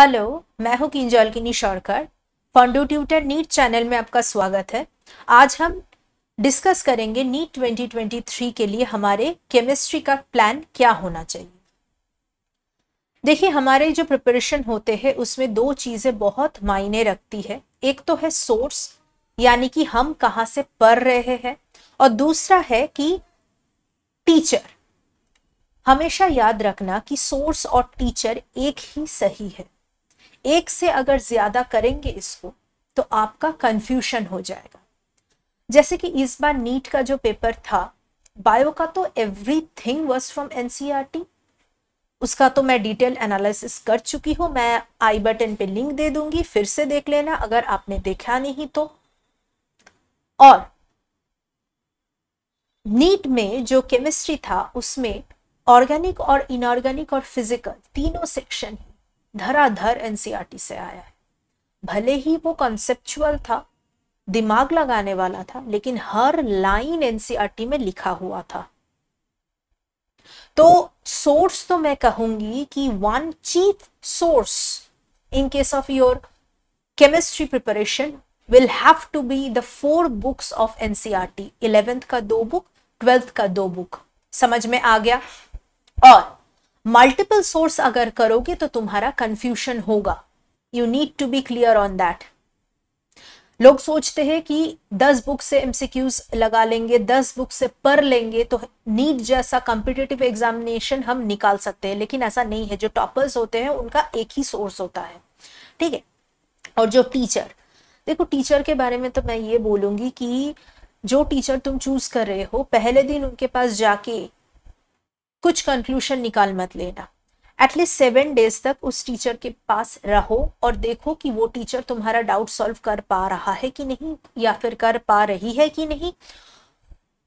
hello मैं हूं किनी शौरकर फंडो ट्यूटर नीट चैनल में आपका स्वागत है आज हम डिस्कस करेंगे नीट 2023 के लिए हमारे केमिस्ट्री का प्लान क्या होना चाहिए देखिए हमारे जो प्रिपरेशन होते हैं उसमें दो चीज़ें बहुत मायने रखती है एक तो है सोर्स यानी कि हम कहाँ से पढ़ रहे हैं और दूसरा है कि टीचर हमेशा याद रखना कि सोर्स और टीचर एक ही सही है एक से अगर ज्यादा करेंगे इसको तो आपका कंफ्यूशन हो जाएगा जैसे कि इस बार नीट का जो पेपर था बायो का तो everything was from NCERT उसका तो मैं डिटेल एनालिसिस कर चुकी हूं मैं आई बटन पे लिंक दे दूंगी फिर से देख लेना अगर आपने देखा नहीं तो और नीट में जो केमिस्ट्री था उसमें ऑर्गेनिक और इनऑर्गेनिक और फिजिकल तीनों सेक्शन है धराधर एनसीईआरटी e से आया है भले ही वो कॉन्सेप्चुअल था दिमाग लगाने वाला था लेकिन हर लाइन एनसीईआरटी e में लिखा हुआ था तो सोर्स तो मैं कहूंगी कि one chief source in case of your chemistry preparation will have to be the four books of NCERT eleventh का दो बुक ट्वेल्थ का दो बुक समझ में आ गया और मल्टीपल सोर्स अगर करोगे तो तुम्हारा कंफ्यूशन होगा you need to be clear on that लोग सोचते हैं कि 10 बुक से एमसीक्यूज लगा लेंगे 10 बुक से पढ़ लेंगे तो नीट जैसा कॉम्पिटेटिव एग्जामिनेशन हम निकाल सकते हैं लेकिन ऐसा नहीं है जो टॉपर्स होते हैं उनका एक ही सोर्स होता है ठीक है और जो टीचर देखो टीचर के बारे में तो मैं ये बोलूंगी कि जो टीचर तुम चूज कर रहे हो पहले दिन उनके पास जाके कुछ कंक्लूशन निकाल मत लेना एटलीस्ट सेवन डेज तक उस टीचर के पास रहो और देखो कि वो टीचर तुम्हारा डाउट सॉल्व कर पा रहा है कि नहीं या फिर कर पा रही है कि नहीं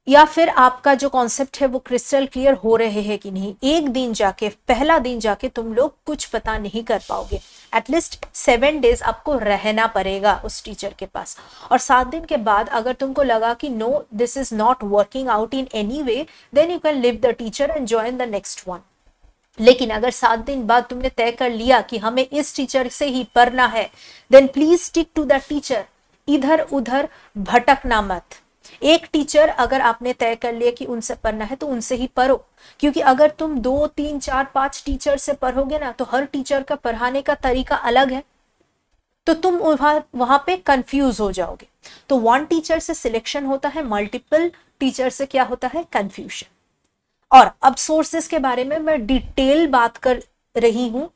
या फिर आपका जो कॉन्सेप्ट है वो क्रिस्टल क्लियर हो रहे हैं कि नहीं एक दिन जाके पहला दिन जाके तुम लोग कुछ पता नहीं कर पाओगे एटलीस्ट सेवन डेज आपको रहना पड़ेगा उस टीचर के पास और सात दिन के बाद अगर तुमको लगा कि no this is not working out in any way then you can leave the teacher and join the next one लेकिन अगर सात दिन बाद तुमने तय कर लिया कि हमें इस टीचर से ही पढ़ना है then please stick to the teacher इधर उधर भटकना मत एक टीचर अगर आपने तय कर लिया कि उनसे पढ़ना है तो उनसे ही पढ़ो क्योंकि अगर तुम दो तीन चार पांच टीचर से पढ़ोगे ना तो हर टीचर का पढ़ाने का तरीका अलग है तो तुम वहां वहां पे कंफ्यूज हो जाओगे तो वन टीचर से सिलेक्शन होता है मल्टीपल टीचर से क्या होता है कंफ्यूजन और अब सोर्सेस के बारे में मैं डिटेल बात कर रही हूं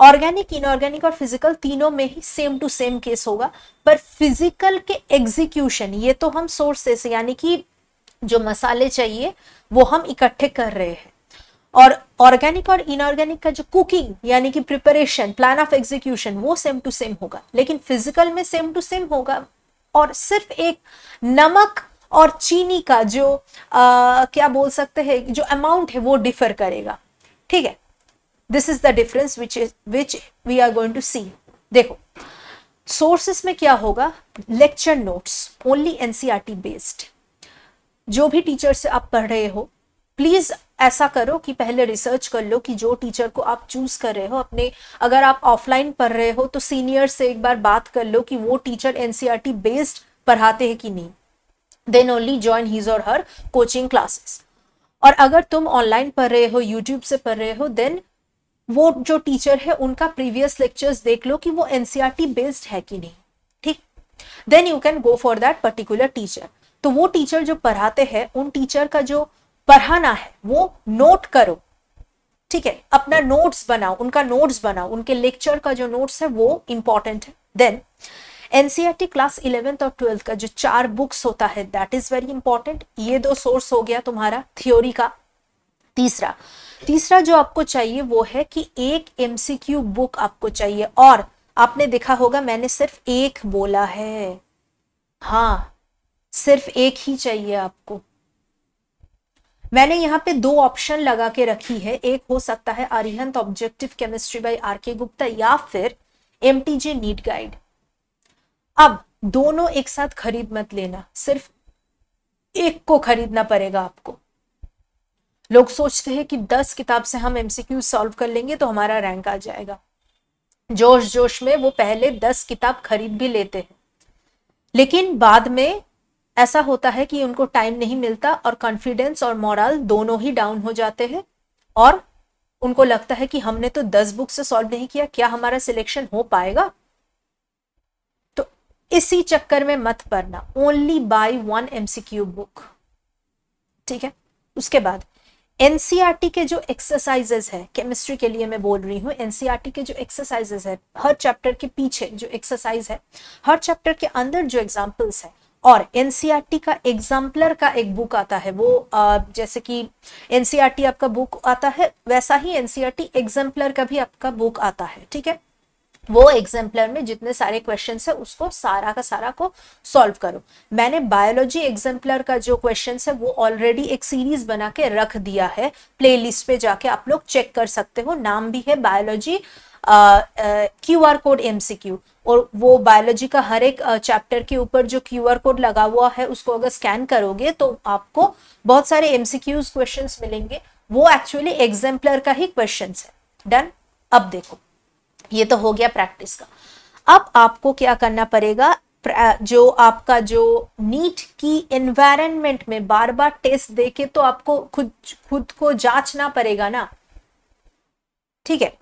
ऑर्गेनिक इनऑर्गेनिक और फिजिकल तीनों में ही सेम टू सेम केस होगा पर फिजिकल के एग्जीक्यूशन ये तो हम सोर्सेस यानी कि जो मसाले चाहिए वो हम इकट्ठे कर रहे हैं और ऑर्गेनिक और इनऑर्गेनिक का जो कुकिंग यानी कि प्रिपरेशन प्लान ऑफ एग्जीक्यूशन वो सेम टू सेम होगा लेकिन फिजिकल में सेम टू सेम होगा और सिर्फ एक नमक और चीनी का जो आ, क्या बोल सकते हैं जो अमाउंट है वो डिफर करेगा ठीक है this is the difference which is which we are going to see देखो सोर्सेस में क्या होगा lecture notes only NCERT based जो भी टीचर से आप पढ़ रहे हो प्लीज ऐसा करो कि पहले रिसर्च कर लो कि जो टीचर को आप चूज कर रहे हो अपने अगर आप ऑफलाइन पढ़ रहे हो तो सीनियर से एक बार बात कर लो कि वो टीचर एनसीईआरटी बेस्ड पढ़ाते हैं कि नहीं देन ओनली ज्वाइन हिज और हर कोचिंग क्लासेस और अगर तुम ऑनलाइन पढ़ रहे हो यूट्यूब से पढ़ रहे हो देन वो जो टीचर है उनका प्रीवियस लेक्चर्स देख लो कि वो एनसीआरटी बेस्ड e है कि नहीं ठीक then you can go for that particular teacher तो वो टीचर जो पढ़ाते हैं उन टीचर का जो पढ़ाना है वो नोट करो ठीक है अपना नोट्स बनाओ उनका नोट्स बनाओ उनके लेक्चर का जो नोट्स है वो इंपॉर्टेंट है देन एनसीआरटी क्लास इलेवेंथ और ट्वेल्थ का जो चार बुक्स होता है दैट इज वेरी इंपॉर्टेंट ये दो सोर्स हो गया तुम्हारा थ्योरी का तीसरा तीसरा जो आपको चाहिए वो है कि एक एमसीक्यू बुक आपको चाहिए और आपने देखा होगा मैंने सिर्फ एक बोला है हाँ सिर्फ एक ही चाहिए आपको मैंने यहाँ पे दो ऑप्शन लगा के रखी है एक हो सकता है Arihant objective chemistry by R K Gupta या फिर एम जे नीट गाइड अब दोनों एक साथ खरीद मत लेना सिर्फ एक को खरीदना पड़ेगा आपको लोग सोचते हैं कि दस किताब से हम एमसीक्यू सॉल्व कर लेंगे तो हमारा रैंक आ जाएगा जोश जोश में वो पहले दस किताब खरीद भी लेते हैं लेकिन बाद में ऐसा होता है कि उनको टाइम नहीं मिलता और कॉन्फिडेंस और मॉरल दोनों ही डाउन हो जाते हैं और उनको लगता है कि हमने तो दस बुक से सॉल्व नहीं किया क्या हमारा सिलेक्शन हो पाएगा तो इसी चक्कर में मत पड़ना only buy one MCQ book ठीक है उसके बाद एनसीईआरटी के जो एक्सरसाइजेस है केमिस्ट्री के लिए मैं बोल रही हूँ एनसीईआरटी के जो एक्सरसाइजेस है हर चैप्टर के पीछे जो एक्सरसाइज है हर चैप्टर के अंदर जो एग्जाम्पल्स है और एनसीईआरटी का एग्जाम्पलर का एक बुक आता है वो आ, जैसे कि एनसीईआरटी आपका बुक आता है वैसा ही एनसीईआरटी एग्जाम्पलर का भी आपका बुक आता है ठीक है वो एग्जाम्पलर में जितने सारे क्वेश्चन है उसको सारा का सारा को सॉल्व करो मैंने बायोलॉजी एग्जाम्पलर का जो क्वेश्चन है वो ऑलरेडी एक सीरीज बना के रख दिया है लिस्ट पे जाके आप लोग चेक कर सकते हो नाम भी है biology Q R code Q और वो बायोलॉजी का हर एक चैप्टर के ऊपर जो क्यू आर कोड लगा हुआ है उसको अगर स्कैन करोगे तो आपको बहुत सारे एमसीक्यूज क्वेश्चन मिलेंगे वो एक्चुअली एग्जाम्पलर का ही क्वेश्चन है डन अब देखो ये तो हो गया प्रैक्टिस का अब आपको क्या करना पड़ेगा जो आपका जो नीट की एनवायरनमेंट में बार बार टेस्ट देके तो आपको खुद खुद को जांचना पड़ेगा ना ठीक है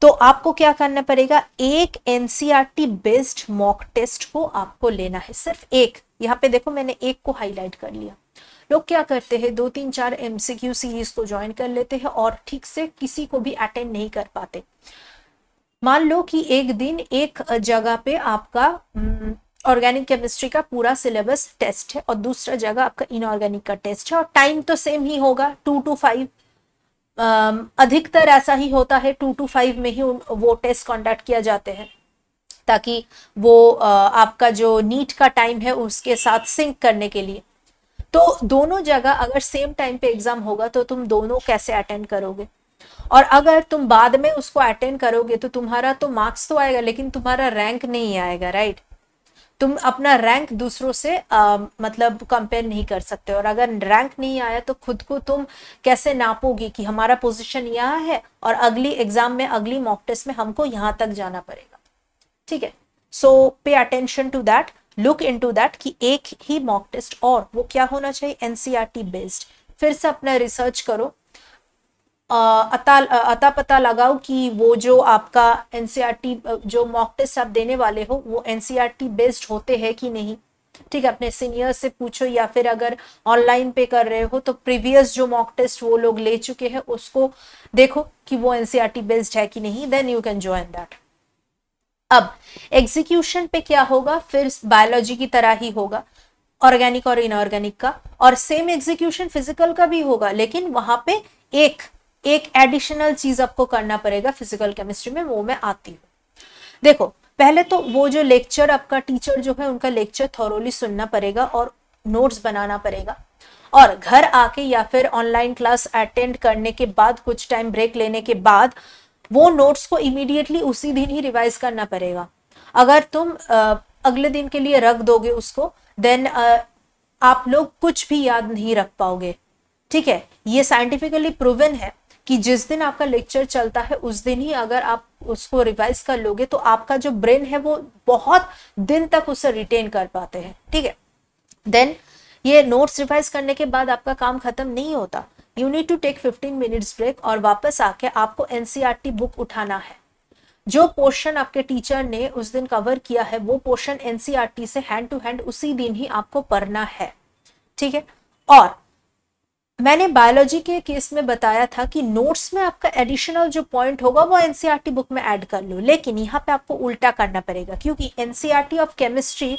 तो आपको क्या करना पड़ेगा एक एनसीईआरटी बेस्ड मॉक टेस्ट को आपको लेना है सिर्फ एक यहाँ पे देखो मैंने एक को हाईलाइट कर लिया लोग क्या करते हैं दो तीन चार एमसीक्यू सीरीज को ज्वाइन कर लेते हैं और ठीक से किसी को भी अटेंड नहीं कर पाते मान लो कि एक दिन एक जगह पे आपका ऑर्गेनिक केमिस्ट्री का पूरा सिलेबस टेस्ट है और दूसरा जगह आपका इनऑर्गेनिक का टेस्ट है और टाइम तो सेम ही होगा टू टू फाइव अधिकतर ऐसा ही होता है टू टू फाइव में ही वो टेस्ट कॉन्डक्ट किया जाते हैं ताकि वो आपका जो नीट का टाइम है उसके साथ सिंक करने के लिए तो दोनों जगह अगर सेम टाइम पे एग्जाम होगा तो तुम दोनों कैसे अटेंड करोगे और अगर तुम बाद में उसको अटेंड करोगे तो तुम्हारा तो मार्क्स तो आएगा लेकिन तुम्हारा रैंक नहीं आएगा राइट तुम अपना रैंक दूसरों से आ, मतलब कंपेयर नहीं कर सकते और अगर रैंक नहीं आया तो खुद को तुम कैसे नापोगी कि हमारा पोजीशन यहाँ है और अगली एग्जाम में अगली मॉक टेस्ट में हमको यहाँ तक जाना पड़ेगा ठीक है so pay attention to that look into that कि एक ही मॉक टेस्ट और वो क्या होना चाहिए एनसीआर बेस्ड e फिर से अपना रिसर्च करो अता अता पता लगाओ कि वो जो आपका एन e जो मॉक टेस्ट आप देने वाले हो वो एन बेस्ड e होते हैं कि नहीं ठीक है अपने सीनियर से पूछो या फिर अगर ऑनलाइन पे कर रहे हो तो प्रीवियस जो मॉक टेस्ट वो लोग ले चुके हैं उसको देखो कि वो एनसीईआरटी बेस्ड e है कि नहीं then you can join that अब एग्जीक्यूशन पे क्या होगा फिर बायोलॉजी की तरह ही होगा ऑर्गेनिक और इनऑर्गेनिक का और सेम एग्जीक्यूशन फिजिकल का भी होगा लेकिन वहां पे एक एक एडिशनल चीज आपको करना पड़ेगा फिजिकल केमिस्ट्री में वो मैं आती हूँ देखो पहले तो वो जो लेक्चर आपका टीचर जो है उनका लेक्चर थॉरोली सुनना पड़ेगा और नोट्स बनाना पड़ेगा और घर आके या फिर ऑनलाइन क्लास अटेंड करने के बाद कुछ टाइम ब्रेक लेने के बाद वो नोट्स को इमीडिएटली उसी दिन ही रिवाइज करना पड़ेगा अगर तुम आ, अगले दिन के लिए रख दोगे उसको देन आ, आप लोग कुछ भी याद नहीं रख पाओगे ठीक है ये साइंटिफिकली प्रूवन है कि जिस दिन आपका लेक्चर चलता है उस दिन ही अगर आप उसको रिवाइज कर लोगे तो आपका जो ब्रेन है वो बहुत दिन तक उसे रिटेन कर पाते हैं ठीक है देन ये नोट्स रिवाइज करने के बाद आपका काम खत्म नहीं होता you need to take 15 minutes break और वापस आके आपको एनसीआर बुक e उठाना है जो पोर्शन आपके टीचर ने उस दिन कवर किया है वो पोर्शन एनसीआर e से हैंड टू हैंड उसी दिन ही आपको पढ़ना है ठीक है और मैंने बायोलॉजी के केस में बताया था कि नोट्स में आपका एडिशनल जो पॉइंट होगा वो एनसीईआरटी बुक e में ऐड कर लो लेकिन यहाँ पे आपको उल्टा करना पड़ेगा क्योंकि एनसीईआरटी ऑफ केमिस्ट्री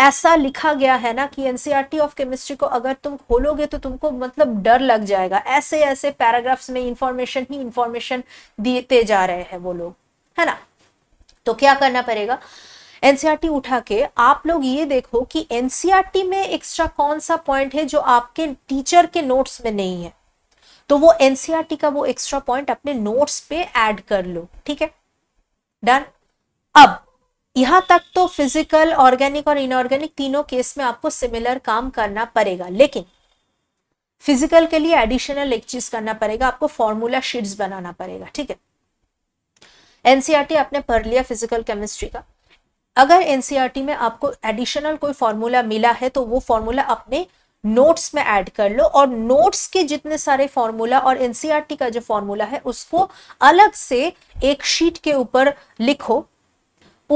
ऐसा लिखा गया है ना कि एनसीईआरटी ऑफ केमिस्ट्री को अगर तुम खोलोगे तो तुमको मतलब डर लग जाएगा ऐसे ऐसे पैराग्राफ्स में इंफॉर्मेशन ही इंफॉर्मेशन देते जा रहे हैं वो लोग है ना तो क्या करना पड़ेगा एनसीईआरटी उठा के आप लोग ये देखो कि एनसीईआरटी में एक्स्ट्रा कौन सा पॉइंट है जो आपके टीचर के नोट्स में नहीं है तो वो एनसीईआरटी का वो एक्स्ट्रा पॉइंट अपने नोट्स पे ऐड कर लो ठीक है डन अब यहां तक तो फिजिकल ऑर्गेनिक और इनऑर्गेनिक तीनों केस में आपको सिमिलर काम करना पड़ेगा लेकिन फिजिकल के लिए एडिशनल एक चीज करना पड़ेगा आपको फॉर्मूला शीट्स बनाना पड़ेगा ठीक है एनसीआरटी आपने पढ़ लिया फिजिकल केमिस्ट्री का अगर एनसीईआरटी e में आपको एडिशनल कोई फॉर्मूला मिला है तो वो फॉर्मूला अपने नोट्स में ऐड कर लो और नोट्स के जितने सारे फॉर्मूला और एनसीईआरटी e का जो फॉर्मूला है उसको अलग से एक शीट के ऊपर लिखो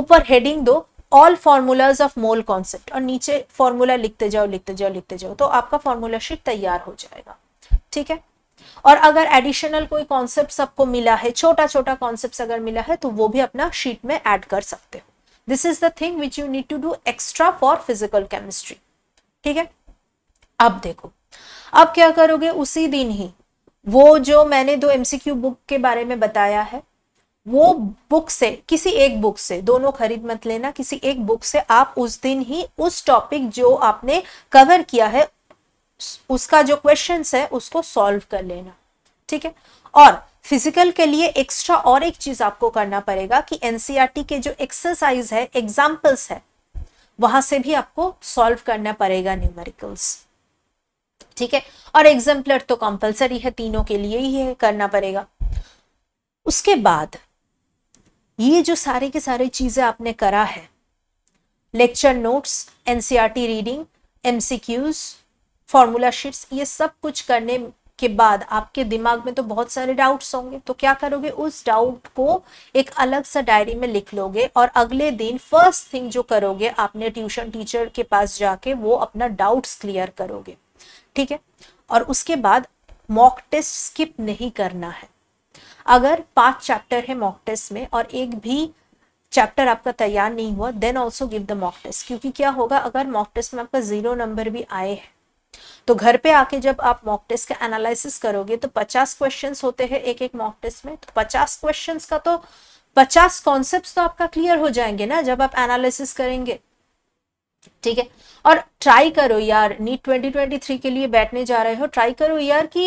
ऊपर हेडिंग दो all formulas of mole concept और नीचे फॉर्मूला लिखते जाओ लिखते जाओ लिखते जाओ तो आपका फॉर्मूला शीट तैयार हो जाएगा ठीक है और अगर एडिशनल कोई कॉन्सेप्ट सबको मिला है छोटा छोटा कॉन्सेप्ट अगर मिला है तो वो भी अपना शीट में ऐड कर सकते हो this is the thing which you need to do extra for physical chemistry ठीक है अब देखो अब क्या करोगे उसी दिन ही वो जो मैंने दो एमसीक्यू बुक के बारे में बताया है वो बुक से किसी एक बुक से दोनों खरीद मत लेना किसी एक बुक से आप उस दिन ही उस टॉपिक जो आपने कवर किया है उसका जो क्वेश्चंस है उसको सॉल्व कर लेना ठीक है और फिजिकल के लिए एक्स्ट्रा और एक चीज आपको करना पड़ेगा कि एनसीईआरटी e के जो एक्सरसाइज है एग्जाम्पल्स है वहां से भी आपको सॉल्व करना पड़ेगा न्यूमेरिकल्स ठीक है और एग्जाम्पलर तो कंपलसरी है तीनों के लिए ही है करना पड़ेगा उसके बाद ये जो सारे के सारे चीजें आपने करा है lecture notes NCERT reading MCQs formula sheets ये सब कुछ करने के बाद आपके दिमाग में तो बहुत सारे डाउट्स होंगे तो क्या करोगे उस डाउट को एक अलग सा डायरी में लिख लोगे और अगले दिन फर्स्ट थिंग जो करोगे आपने ट्यूशन टीचर के पास जाके वो अपना डाउट्स क्लियर करोगे ठीक है और उसके बाद मॉक टेस्ट स्किप नहीं करना है अगर पांच चैप्टर है मॉक टेस्ट में और एक भी चैप्टर आपका तैयार नहीं हुआ then also give the mock test क्योंकि क्या होगा अगर मॉक टेस्ट में आपका जीरो नंबर भी आए हैं तो घर पे आके जब आप मॉक टेस्ट का एनालिसिस करोगे तो 50 क्वेश्चंस होते हैं एक एक मॉक टेस्ट में तो 50 क्वेश्चंस का तो 50 कॉन्सेप्ट्स तो आपका क्लियर हो जाएंगे ना जब आप एनालिसिस करेंगे ठीक है और ट्राई करो यार नीट 2023 के लिए बैठने जा रहे हो ट्राई करो यार कि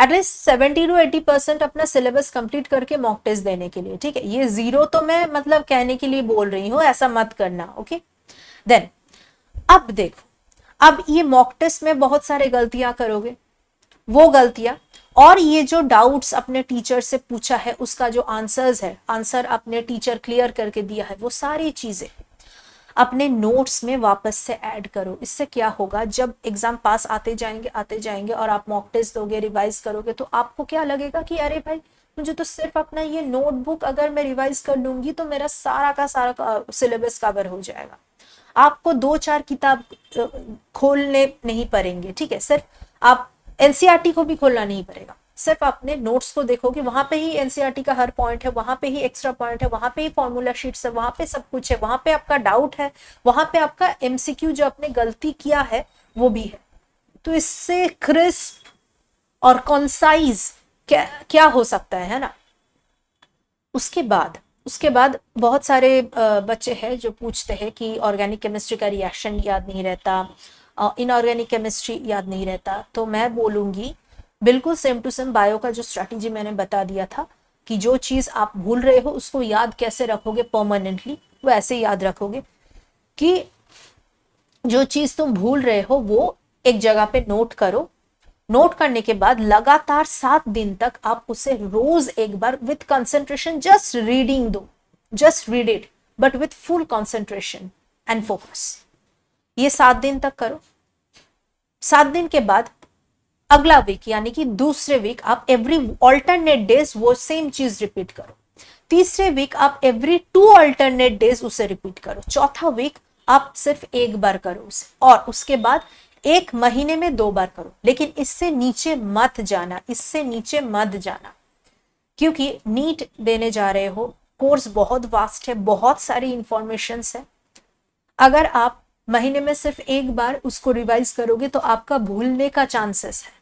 at least seventy to eighty percent अपना सिलेबस कंप्लीट करके मॉक टेस्ट देने के लिए ठीक है ये जीरो तो मैं मतलब कहने के लिए बोल रही हूँ ऐसा मत करना ओके देन अब देखो अब ये मॉक टेस्ट में बहुत सारे गलतियां करोगे वो गलतियां और ये जो डाउट्स अपने टीचर से पूछा है उसका जो आंसर्स है आंसर अपने टीचर क्लियर करके दिया है वो सारी चीजें अपने नोट्स में वापस से ऐड करो इससे क्या होगा जब एग्जाम पास आते जाएंगे आते जाएंगे और आप मॉक टेस्ट दोगे रिवाइज करोगे तो आपको क्या लगेगा कि अरे भाई मुझे तो सिर्फ अपना ये नोटबुक अगर मैं रिवाइज कर लूंगी तो मेरा सारा का सारा सिलेबस कवर हो जाएगा आपको दो चार किताब खोलने नहीं पड़ेंगे ठीक है सिर्फ आप एनसीईआरटी e को भी खोलना नहीं पड़ेगा सिर्फ आपने नोट्स को देखोगे वहां पे ही एनसीईआरटी e का हर पॉइंट है वहां पे ही एक्स्ट्रा पॉइंट है वहां पे ही फॉर्मूला शीट्स है वहां पे सब कुछ है वहां पे आपका डाउट है वहां पे आपका एमसीक्यू जो आपने गलती किया है वो भी है तो इससे क्रिस्प और कॉन्साइज क्या क्या हो सकता है, है ना उसके बाद उसके बाद बहुत सारे बच्चे हैं जो पूछते हैं कि ऑर्गेनिक केमिस्ट्री का रिएक्शन याद नहीं रहता इनऑर्गेनिक केमिस्ट्री याद नहीं रहता तो मैं बोलूंगी बिल्कुल सेम टू सेम बायो का जो स्ट्रैटेजी मैंने बता दिया था कि जो चीज़ आप भूल रहे हो उसको याद कैसे रखोगे परमानेंटली वो ऐसे याद रखोगे कि जो चीज़ तुम भूल रहे हो वो एक जगह पे नोट करो नोट करने के बाद लगातार सात दिन तक आप उसे रोज एक बार विथ कंसेंट्रेशन जस्ट रीडिंग दो just read it but with full concentration and focus ये सात दिन तक करो सात दिन के बाद अगला वीक यानी कि दूसरे वीक आप एवरी ऑल्टरनेट डेज वो सेम चीज रिपीट करो तीसरे वीक आप एवरी टू ऑल्टरनेट डेज उसे रिपीट करो चौथा वीक आप सिर्फ एक बार करो उसे और उसके बाद एक महीने में दो बार करो लेकिन इससे नीचे मत जाना इससे नीचे मत जाना क्योंकि नीट देने जा रहे हो कोर्स बहुत वास्ट है बहुत सारी इंफॉर्मेशन है अगर आप महीने में सिर्फ एक बार उसको रिवाइज करोगे तो आपका भूलने का चांसेस है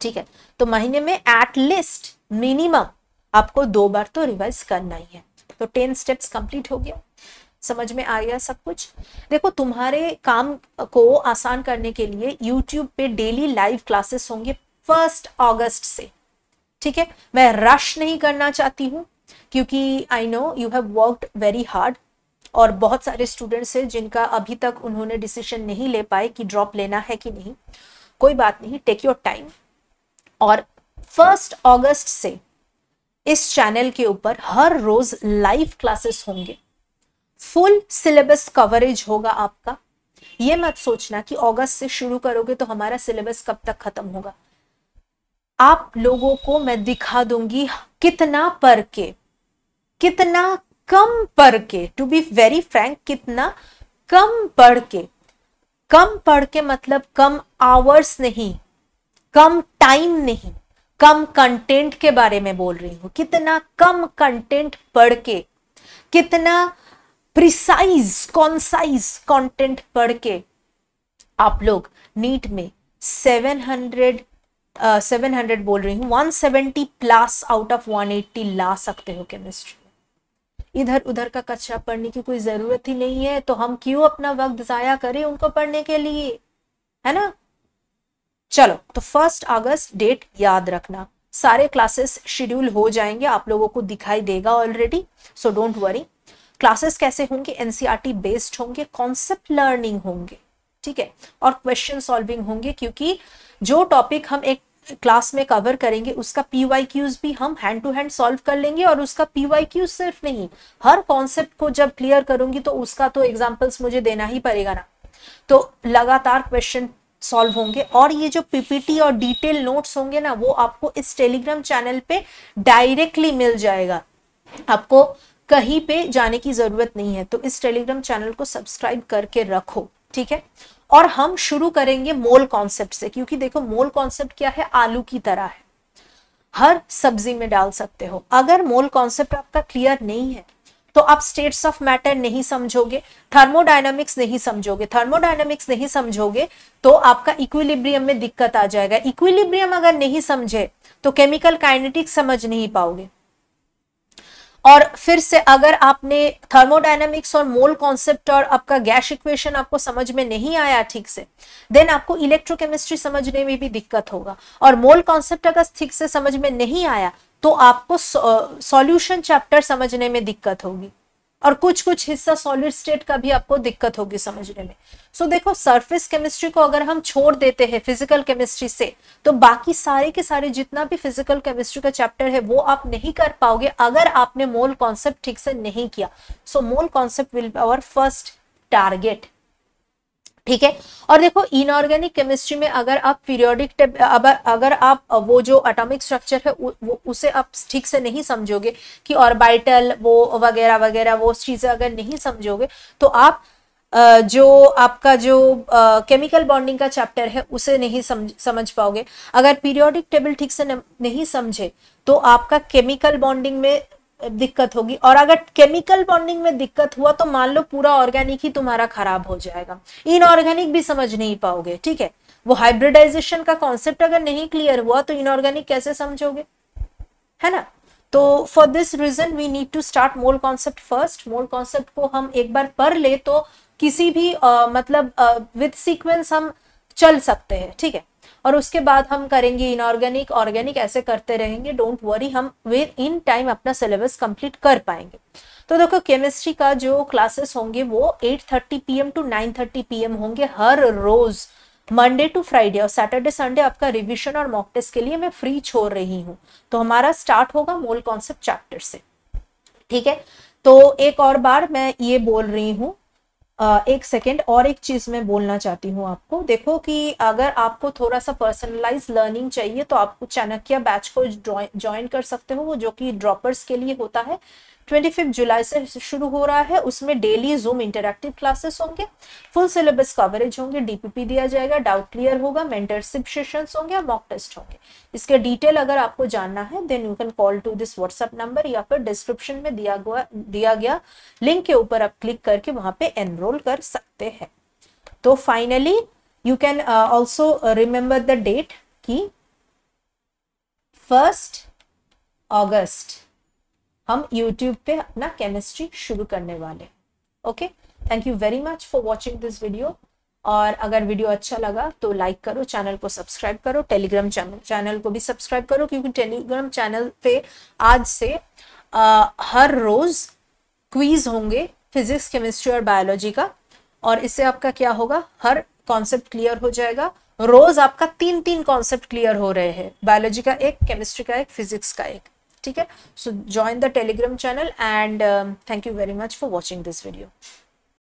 ठीक है तो महीने में एट लिस्ट मिनिमम आपको दो बार तो रिवाइज करना ही है तो टेन स्टेप्स कंप्लीट हो गया समझ में आ गया सब कुछ देखो तुम्हारे काम को आसान करने के लिए यूट्यूब पे डेली लाइव क्लासेस होंगे फर्स्ट अगस्त से ठीक है मैं रश नहीं करना चाहती हूँ क्योंकि I know you have worked very hard और बहुत सारे स्टूडेंट्स हैं जिनका अभी तक उन्होंने डिसीजन नहीं ले पाए कि ड्रॉप लेना है कि नहीं कोई बात नहीं टेक योर टाइम और फर्स्ट अगस्त से इस चैनल के ऊपर हर रोज लाइव क्लासेस होंगे फुल सिलेबस कवरेज होगा आपका ये मत सोचना कि अगस्त से शुरू करोगे तो हमारा सिलेबस कब तक खत्म होगा आप लोगों को मैं दिखा दूंगी कितना पर के कितना कम पढ़ के टू बी वेरी फ्रैंक कितना कम पढ़ के कम पढ़ के मतलब कम आवर्स नहीं कम टाइम नहीं कम कंटेंट के बारे में बोल रही हूं कितना कम कंटेंट पढ़ के कितना प्रिसाइज कॉन्साइज कंटेंट पढ़ के आप लोग नीट में 700 सेवन हंड्रेड बोल रही हूँ one seventy plus out of one eighty ला सकते हो केमिस्ट्री इधर उधर का कच्चा पढ़ने की कोई जरूरत ही नहीं है तो हम क्यों अपना वक्त जाया करें उनको पढ़ने के लिए है ना चलो तो फर्स्ट अगस्त डेट याद रखना सारे क्लासेस शेड्यूल हो जाएंगे आप लोगों को दिखाई देगा already so don't worry classes कैसे होंगे एनसीईआरटी बेस्ड e होंगे कॉन्सेप्ट लर्निंग होंगे ठीक है और क्वेश्चन सॉल्विंग होंगे क्योंकि जो टॉपिक हम एक क्लास में कवर करेंगे उसका पीवाईक्यूज भी हम हैंड टू हैंड सॉल्व कर लेंगे और उसका पी सिर्फ नहीं हर कॉन्सेप्ट को जब क्लियर करूंगी तो उसका तो एग्जाम्पल्स मुझे देना ही पड़ेगा ना तो लगातार क्वेश्चन सॉल्व होंगे और ये जो पीपीटी और डिटेल नोट्स होंगे ना वो आपको इस टेलीग्राम चैनल पे डायरेक्टली मिल जाएगा आपको कहीं पे जाने की ज़रूरत नहीं है तो इस टेलीग्राम चैनल को सब्सक्राइब करके रखो ठीक है और हम शुरू करेंगे मोल कॉन्सेप्ट से क्योंकि देखो मोल कॉन्सेप्ट क्या है आलू की तरह है हर सब्जी में डाल सकते हो अगर मोल कॉन्सेप्ट आपका क्लियर नहीं है तो आप स्टेट्स ऑफ मैटर नहीं समझोगे थर्मोडायनामिक्स नहीं समझोगे थर्मोडायनामिक्स नहीं समझोगे तो आपका इक्विलिब्रियम में दिक्कत आ जाएगा इक्विलिब्रियम अगर नहीं समझे तो केमिकल काइनेटिक्स समझ नहीं पाओगे और फिर से अगर आपने थर्मोडाइनमिक्स और मोल कॉन्सेप्ट और आपका गैस इक्वेशन आपको समझ में नहीं आया ठीक से देन आपको इलेक्ट्रोकेमिस्ट्री समझने में भी दिक्कत होगा और मोल कॉन्सेप्ट अगर ठीक से समझ में नहीं आया तो आपको सॉल्यूशन चैप्टर uh, समझने में दिक्कत होगी और कुछ कुछ हिस्सा सॉलिड स्टेट का भी आपको दिक्कत होगी समझने में सो so, देखो सरफेस केमिस्ट्री को अगर हम छोड़ देते हैं फिजिकल केमिस्ट्री से तो बाकी सारे के सारे जितना भी फिजिकल केमिस्ट्री का चैप्टर है वो आप नहीं कर पाओगे अगर आपने मोल कॉन्सेप्ट ठीक से नहीं किया so mole concept will be our first target ठीक है और देखो इनऑर्गेनिक केमिस्ट्री में अगर आप पीरियोडिक अगर आप वो जो एटॉमिक स्ट्रक्चर है वो उसे आप ठीक से नहीं समझोगे कि ऑर्बिटल वो वगैरह वगैरह वो चीज़ें अगर नहीं समझोगे तो आप जो आपका जो केमिकल बॉन्डिंग का चैप्टर है उसे नहीं समझ समझ पाओगे अगर पीरियोडिक टेबल ठीक से नहीं समझे तो आपका केमिकल बॉन्डिंग में दिक्कत होगी और अगर केमिकल बॉन्डिंग में दिक्कत हुआ तो मान लो पूरा ऑर्गेनिक ही तुम्हारा खराब हो जाएगा इनऑर्गेनिक भी समझ नहीं पाओगे ठीक है वो हाइब्रिडाइजेशन का कॉन्सेप्ट अगर नहीं क्लियर हुआ तो इनऑर्गेनिक कैसे समझोगे है ना तो for this reason we need to start mole concept first mole concept को हम एक बार पढ़ ले तो किसी भी uh, मतलब विथ uh, सीक्वेंस हम चल सकते हैं ठीक है और उसके बाद हम करेंगे इनऑर्गेनिक ऑर्गेनिक ऐसे करते रहेंगे डोंट वरी हम विद इन टाइम अपना सिलेबस कंप्लीट कर पाएंगे तो देखो केमिस्ट्री का जो क्लासेस होंगे वो 8:30 एम टू 9:30 पीएम होंगे हर रोज़ मंडे टू फ्राइडे और सैटरडे संडे आपका रिविजन और मॉक टेस्ट के लिए मैं फ्री छोड़ रही हूँ तो हमारा स्टार्ट होगा मोल कॉन्सेप्ट चैप्टर से ठीक है तो एक और बार मैं ये बोल रही हूँ एक सेकेंड और एक चीज़ मैं बोलना चाहती हूँ आपको देखो कि अगर आपको थोड़ा सा पर्सनलाइज लर्निंग चाहिए तो आप चाणक्य बैच को ज्वाइन कर सकते हो जो कि ड्रॉपर्स के लिए होता है 25 जुलाई से शुरू हो रहा है उसमें डेली जूम इंटरक्टिव क्लासेस होंगे फुल सिलेबस कवरेज होंगे डीपीपी दिया जाएगा डाउट क्लियर होगा मेंटरशिप सेशंस होंगे मॉक टेस्ट होंगे इसके डिटेल अगर आपको जानना है then you can call to this WhatsApp number या फिर डिस्क्रिप्शन में दिया गया दिया गया लिंक के ऊपर आप क्लिक करके वहां पे एनरोल कर सकते हैं तो finally you can also remember the date की फर्स्ट ऑगस्ट हम यूट्यूब पे अपना केमिस्ट्री शुरू करने वाले okay thank you very much for watching this video और अगर वीडियो अच्छा लगा तो लाइक करो चैनल को सब्सक्राइब करो टेलीग्राम चैनल चैनल को भी सब्सक्राइब करो क्योंकि टेलीग्राम चैनल पे आज से आ, हर रोज क्वीज होंगे फिजिक्स केमिस्ट्री और बायोलॉजी का और इससे आपका क्या होगा हर कॉन्सेप्ट क्लियर हो जाएगा रोज आपका तीन तीन कॉन्सेप्ट क्लियर हो रहे हैं बायोलॉजी का एक केमिस्ट्री का एक फिजिक्स का एक ठीक है so join the Telegram channel and thank you very much for watching this video